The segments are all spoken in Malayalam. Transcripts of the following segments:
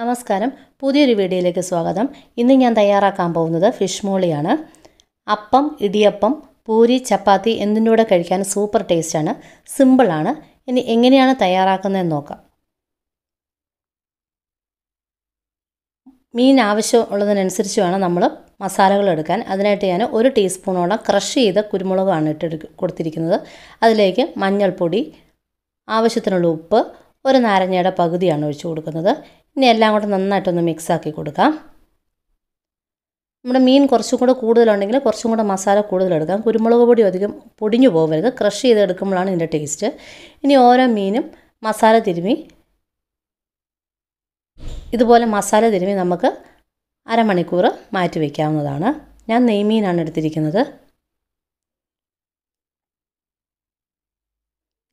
നമസ്കാരം പുതിയൊരു വീഡിയോയിലേക്ക് സ്വാഗതം ഇന്ന് ഞാൻ തയ്യാറാക്കാൻ പോകുന്നത് ഫിഷ് മോളിയാണ് അപ്പം ഇടിയപ്പം പൂരി ചപ്പാത്തി എന്തിൻ്റെ കൂടെ കഴിക്കാൻ സൂപ്പർ ടേസ്റ്റാണ് സിമ്പിളാണ് ഇനി എങ്ങനെയാണ് തയ്യാറാക്കുന്നതെന്ന് നോക്കാം മീൻ ആവശ്യമുള്ളതിനനുസരിച്ച് വേണം നമ്മൾ മസാലകൾ എടുക്കാൻ അതിനായിട്ട് ഞാൻ ഒരു ടീസ്പൂണോളം ക്രഷ് ചെയ്ത കുരുമുളകാണ് ഇട്ട് കൊടുത്തിരിക്കുന്നത് അതിലേക്ക് മഞ്ഞൾപ്പൊടി ആവശ്യത്തിനുള്ള ഉപ്പ് ഒരു നാരങ്ങയുടെ പകുതിയാണ് ഒഴിച്ചു കൊടുക്കുന്നത് ഇനി എല്ലാം കൂടെ നന്നായിട്ടൊന്ന് മിക്സാക്കി കൊടുക്കാം നമ്മുടെ മീൻ കുറച്ചും കൂടെ കൂടുതലുണ്ടെങ്കിൽ കുറച്ചും കൂടെ മസാല കൂടുതലെടുക്കാം കുരുമുളക് പൊടി അധികം പൊടിഞ്ഞു പോകരുത് ക്രഷ് ചെയ്തെടുക്കുമ്പോഴാണ് ഇതിൻ്റെ ടേസ്റ്റ് ഇനി ഓരോ മീനും മസാല തിരുമി ഇതുപോലെ മസാല തിരുമി നമുക്ക് അരമണിക്കൂർ മാറ്റി വയ്ക്കാവുന്നതാണ് ഞാൻ നെയ്മീനാണ് എടുത്തിരിക്കുന്നത്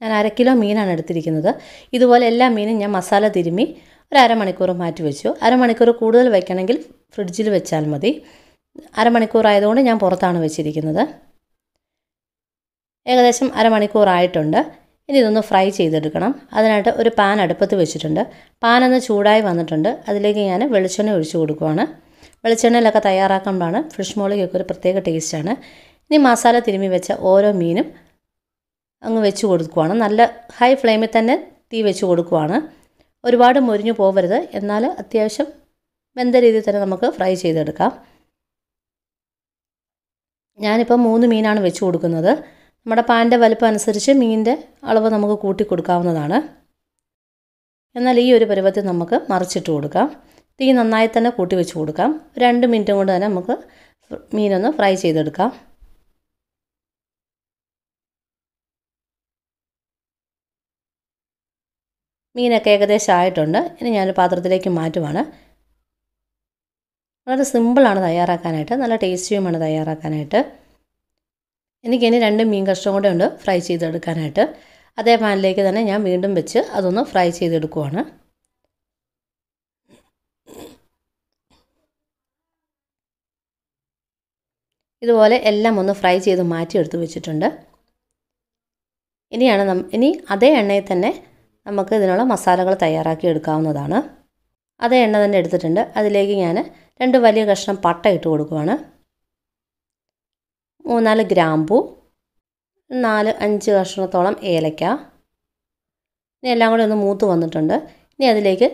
ഞാൻ അരക്കിലോ കിലോ മീനാണ് എടുത്തിരിക്കുന്നത് ഇതുപോലെ എല്ലാ മീനും ഞാൻ മസാല തിരുമി ഒരു അരമണിക്കൂർ മാറ്റി വെച്ചു അരമണിക്കൂർ കൂടുതൽ വയ്ക്കണമെങ്കിൽ ഫ്രിഡ്ജിൽ വെച്ചാൽ മതി അരമണിക്കൂർ ആയതുകൊണ്ട് ഞാൻ പുറത്താണ് വെച്ചിരിക്കുന്നത് ഏകദേശം അരമണിക്കൂറായിട്ടുണ്ട് ആയിട്ടുണ്ട് ഇനി ഇതൊന്ന് ഫ്രൈ ചെയ്തെടുക്കണം അതിനായിട്ട് ഒരു പാൻ അടുപ്പത്ത് വെച്ചിട്ടുണ്ട് പാൻ ഒന്ന് ചൂടായി വന്നിട്ടുണ്ട് അതിലേക്ക് ഞാൻ വെളിച്ചെണ്ണ ഒഴിച്ചു കൊടുക്കുവാണ് വെളിച്ചെണ്ണയിലൊക്കെ തയ്യാറാക്കുമ്പോഴാണ് ഫിഷ് മോളിക്കൊക്കെ ഒരു പ്രത്യേക ടേസ്റ്റാണ് ഇനി മസാല തിരുമ്മി വെച്ച ഓരോ മീനും അങ്ങ് വെച്ച് കൊടുക്കുവാണ് നല്ല ഹൈ ഫ്ലെയിമിൽ തന്നെ തീ വെച്ച് കൊടുക്കുവാണ് ഒരുപാട് മുരിഞ്ഞു പോവരുത് എന്നാൽ അത്യാവശ്യം വെന്ത രീതിയിൽ തന്നെ നമുക്ക് ഫ്രൈ ചെയ്തെടുക്കാം ഞാനിപ്പോൾ മൂന്ന് മീനാണ് വെച്ച് കൊടുക്കുന്നത് നമ്മുടെ പാൻ്റെ വലുപ്പം അനുസരിച്ച് മീനിൻ്റെ അളവ് നമുക്ക് കൂട്ടി കൊടുക്കാവുന്നതാണ് എന്നാൽ ഈ ഒരു പരുവത്തിൽ നമുക്ക് മറിച്ചിട്ട് കൊടുക്കാം തീ നന്നായി തന്നെ കൂട്ടി വെച്ച് കൊടുക്കാം രണ്ട് മിനിറ്റും കൊണ്ട് തന്നെ നമുക്ക് മീനൊന്ന് ഫ്രൈ ചെയ്തെടുക്കാം മീനൊക്കെ ഏകദേശം ആയിട്ടുണ്ട് ഇനി ഞാൻ പാത്രത്തിലേക്ക് മാറ്റുവാണ് വളരെ സിമ്പിളാണ് തയ്യാറാക്കാനായിട്ട് നല്ല ടേസ്റ്റിയുമാണ് തയ്യാറാക്കാനായിട്ട് എനിക്കിനി രണ്ട് മീൻ കഷ്ണം കൂടെ ഉണ്ട് ഫ്രൈ ചെയ്തെടുക്കാനായിട്ട് അതേ പാനിലേക്ക് തന്നെ ഞാൻ വീണ്ടും വെച്ച് അതൊന്ന് ഫ്രൈ ചെയ്തെടുക്കുവാണ് ഇതുപോലെ എല്ലാം ഒന്ന് ഫ്രൈ ചെയ്ത് മാറ്റിയെടുത്ത് വെച്ചിട്ടുണ്ട് ഇനിയാണ് നം ഇനി അതേ എണ്ണയിൽ തന്നെ നമുക്ക് ഇതിനുള്ള മസാലകൾ തയ്യാറാക്കി എടുക്കാവുന്നതാണ് അതേ എണ്ണ തന്നെ എടുത്തിട്ടുണ്ട് അതിലേക്ക് ഞാൻ രണ്ട് വലിയ കഷ്ണം പട്ട ഇട്ട് കൊടുക്കുവാണ് മൂന്നാല് ഗ്രാമ്പു നാല് അഞ്ച് കഷ്ണത്തോളം ഏലക്ക ഇനി എല്ലാം കൂടി ഒന്ന് മൂത്ത് വന്നിട്ടുണ്ട് ഇനി അതിലേക്ക്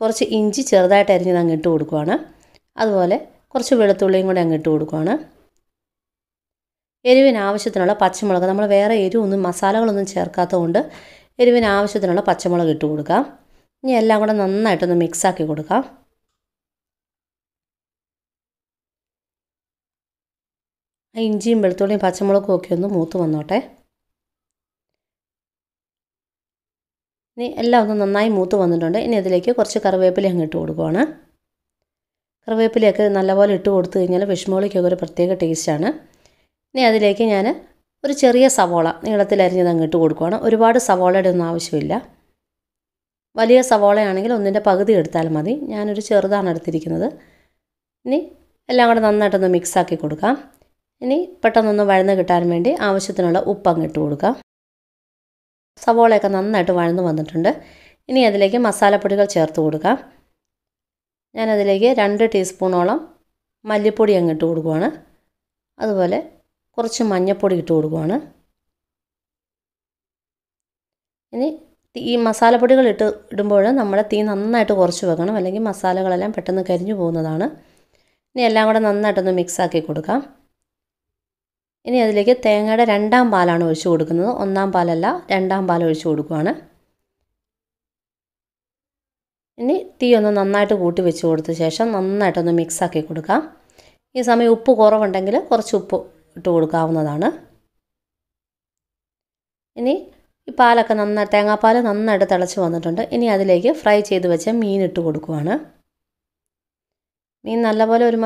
കുറച്ച് ഇഞ്ചി ചെറുതായിട്ട് അരിഞ്ഞത് അങ്ങ് ഇട്ട് കൊടുക്കുവാണ് അതുപോലെ കുറച്ച് വെളുത്തുള്ളിയും കൂടി അങ്ങ് ഇട്ട് കൊടുക്കുവാണ് എരിവിന് ആവശ്യത്തിനുള്ള പച്ചമുളക് നമ്മൾ വേറെ എരിവൊന്നും മസാലകളൊന്നും ചേർക്കാത്തതുകൊണ്ട് എരിവിന് ആവശ്യത്തിനുള്ള പച്ചമുളക് ഇട്ട് കൊടുക്കാം ഇനി എല്ലാം കൂടെ നന്നായിട്ടൊന്ന് മിക്സാക്കി കൊടുക്കാം ആ ഇഞ്ചിയും വെളുത്തുള്ളിയും പച്ചമുളകും ഒക്കെ ഒന്ന് മൂത്ത് വന്നോട്ടെ ഇനി എല്ലാം ഒന്ന് നന്നായി മൂത്ത് വന്നിട്ടുണ്ട് ഇനി അതിലേക്ക് കുറച്ച് കറിവേപ്പില അങ്ങ് ഇട്ട് കൊടുക്കുവാണ് കറിവേപ്പിലയൊക്കെ നല്ലപോലെ ഇട്ട് കൊടുത്തു കഴിഞ്ഞാൽ വിഷ്മുളിക്കൊക്കെ ഒരു പ്രത്യേക ടേസ്റ്റാണ് ഇനി അതിലേക്ക് ഞാൻ ഒരു ചെറിയ സവോള നീളത്തിൽ അരിഞ്ഞത് അങ്ങോട്ട് കൊടുക്കുകയാണ് ഒരുപാട് സവോളയുടെ ഒന്നും ആവശ്യമില്ല വലിയ സവോളയാണെങ്കിൽ ഒന്നിൻ്റെ പകുതി എടുത്താൽ മതി ഞാനൊരു ചെറുതാണ് എടുത്തിരിക്കുന്നത് ഇനി എല്ലാം കൂടെ നന്നായിട്ടൊന്ന് മിക്സാക്കി കൊടുക്കാം ഇനി പെട്ടെന്നൊന്ന് വഴന്ന് കിട്ടാൻ വേണ്ടി ആവശ്യത്തിനുള്ള ഉപ്പ് അങ്ങിട്ട് കൊടുക്കാം സവോളയൊക്കെ നന്നായിട്ട് വഴന്ന് വന്നിട്ടുണ്ട് ഇനി അതിലേക്ക് മസാലപ്പൊടികൾ ചേർത്ത് കൊടുക്കാം ഞാനതിലേക്ക് രണ്ട് ടീസ്പൂണോളം മല്ലിപ്പൊടി അങ്ങിട്ട് കൊടുക്കുവാണ് അതുപോലെ കുറച്ച് മഞ്ഞപ്പൊടി ഇട്ട് കൊടുക്കുവാണ് ഇനി ഈ മസാലപ്പൊടികൾ ഇട്ട് ഇടുമ്പോൾ നമ്മുടെ തീ നന്നായിട്ട് കുറച്ച് വെക്കണം അല്ലെങ്കിൽ മസാലകളെല്ലാം പെട്ടെന്ന് കരിഞ്ഞു പോകുന്നതാണ് ഇനി എല്ലാം കൂടെ നന്നായിട്ടൊന്ന് മിക്സാക്കി കൊടുക്കാം ഇനി അതിലേക്ക് തേങ്ങയുടെ രണ്ടാം പാലാണ് ഒഴിച്ചു കൊടുക്കുന്നത് ഒന്നാം പാലല്ല രണ്ടാം പാൽ ഒഴിച്ചു കൊടുക്കുവാണ് ഇനി തീ ഒന്ന് നന്നായിട്ട് കൂട്ടി വെച്ച് കൊടുത്ത ശേഷം നന്നായിട്ടൊന്ന് മിക്സാക്കി കൊടുക്കാം ഈ സമയം ഉപ്പ് കുറവുണ്ടെങ്കിൽ കുറച്ച് ഉപ്പ് ഇട്ട് കൊടുക്കാവുന്നതാണ് ഇനി ഈ പാലൊക്കെ നന്നായി തേങ്ങാപ്പാൽ നന്നായിട്ട് തിളച്ച് വന്നിട്ടുണ്ട് ഇനി അതിലേക്ക് ഫ്രൈ ചെയ്ത് വെച്ച മീൻ ഇട്ട് കൊടുക്കുവാണ് മീൻ നല്ലപോലെ ഒരു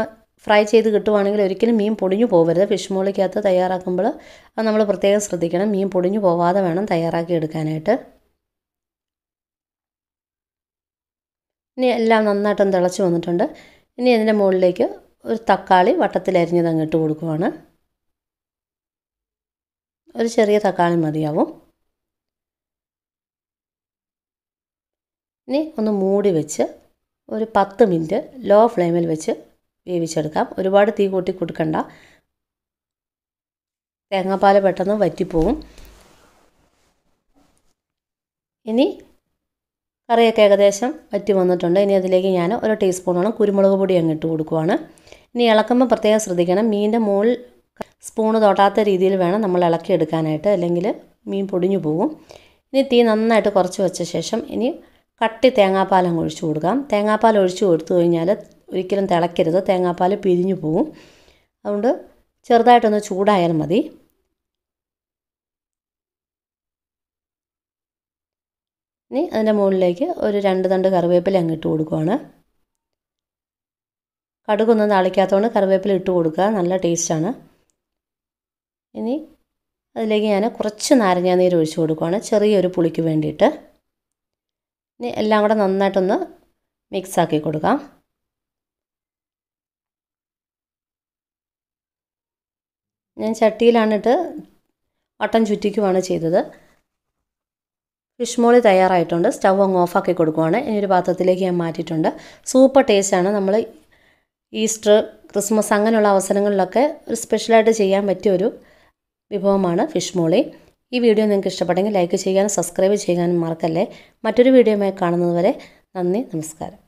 ഫ്രൈ ചെയ്ത് കിട്ടുവാണെങ്കിൽ ഒരിക്കലും മീൻ പൊടിഞ്ഞു പോകരുത് ഫിഷ് മോളിക്കകത്ത് തയ്യാറാക്കുമ്പോൾ അത് നമ്മൾ പ്രത്യേകം ശ്രദ്ധിക്കണം മീൻ പൊടിഞ്ഞു പോവാതെ വേണം തയ്യാറാക്കി എടുക്കാനായിട്ട് ഇനി എല്ലാം നന്നായിട്ടൊന്ന് തിളച്ച് വന്നിട്ടുണ്ട് ഇനി അതിൻ്റെ മുകളിലേക്ക് ഒരു തക്കാളി വട്ടത്തിൽ അരിഞ്ഞത് ഇട്ട് കൊടുക്കുവാണ് ഒരു ചെറിയ തക്കാളി മതിയാവും ഇനി ഒന്ന് മൂടി വെച്ച് ഒരു പത്ത് മിനിറ്റ് ലോ ഫ്ലെയിമിൽ വെച്ച് വേവിച്ചെടുക്കാം ഒരുപാട് തീ കൂട്ടി കൊടുക്കണ്ട തേങ്ങാപ്പാൽ പെട്ടെന്ന് വറ്റിപ്പോവും ഇനി കറിയൊക്കെ ഏകദേശം വറ്റി വന്നിട്ടുണ്ട് ഇനി അതിലേക്ക് ഞാൻ ഒരു ടീസ്പൂണോളം കുരുമുളക് പൊടി അങ്ങ് ഇട്ട് കൊടുക്കുവാണ് ഇനി ഇളക്കുമ്പോൾ പ്രത്യേകം ശ്രദ്ധിക്കണം മീനിൻ്റെ മുകളിൽ സ്പൂണ് തൊട്ടാത്ത രീതിയിൽ വേണം നമ്മൾ ഇളക്കി എടുക്കാനായിട്ട് അല്ലെങ്കിൽ മീൻ പൊടിഞ്ഞു പോകും ഇനി തീ നന്നായിട്ട് കുറച്ച് വെച്ച ശേഷം ഇനി കട്ടി തേങ്ങാപ്പാലം ഒഴിച്ചു കൊടുക്കാം തേങ്ങാപ്പാൽ ഒഴിച്ചു കൊടുത്തു കഴിഞ്ഞാൽ ഒരിക്കലും തിളക്കരുത് തേങ്ങാപ്പാൽ പിരിഞ്ഞു പോകും അതുകൊണ്ട് ചെറുതായിട്ടൊന്ന് ചൂടായാൽ മതി ഇനി അതിൻ്റെ മുകളിലേക്ക് ഒരു രണ്ട് തണ്ട് കറിവേപ്പില അങ്ങ് ഇട്ട് കൊടുക്കുവാണ് കടുകൊന്നും തളിക്കാത്തതുകൊണ്ട് കറിവേപ്പില ഇട്ട് കൊടുക്കുക നല്ല ടേസ്റ്റാണ് ഇനി അതിലേക്ക് ഞാൻ കുറച്ച് നാരങ്ങ നീര് ഒഴിച്ച് കൊടുക്കുകയാണ് ചെറിയൊരു പുളിക്ക് വേണ്ടിയിട്ട് ഇനി എല്ലാം കൂടെ നന്നായിട്ടൊന്ന് മിക്സാക്കി കൊടുക്കാം ഞാൻ ചട്ടിയിലാണിട്ട് വട്ടം ചുറ്റിക്കുവാണ് ചെയ്തത് ഫിഷ് മോളി തയ്യാറായിട്ടുണ്ട് സ്റ്റൗ അങ്ങ് ഓഫാക്കി കൊടുക്കുവാണ് ഇനി ഒരു പാത്രത്തിലേക്ക് ഞാൻ മാറ്റിയിട്ടുണ്ട് സൂപ്പർ ടേസ്റ്റാണ് നമ്മൾ ഈസ്റ്റർ ക്രിസ്മസ് അങ്ങനെയുള്ള അവസരങ്ങളിലൊക്കെ ഒരു സ്പെഷ്യലായിട്ട് ചെയ്യാൻ പറ്റിയ ഒരു വിഭവമാണ് ഫിഷ് മോളി ഈ വീഡിയോ നിങ്ങൾക്ക് ഇഷ്ടപ്പെട്ടെങ്കിൽ ലൈക്ക് ചെയ്യാനും സബ്സ്ക്രൈബ് ചെയ്യാനും മറക്കല്ലേ മറ്റൊരു വീഡിയോയുമായി കാണുന്നതുവരെ നന്ദി നമസ്കാരം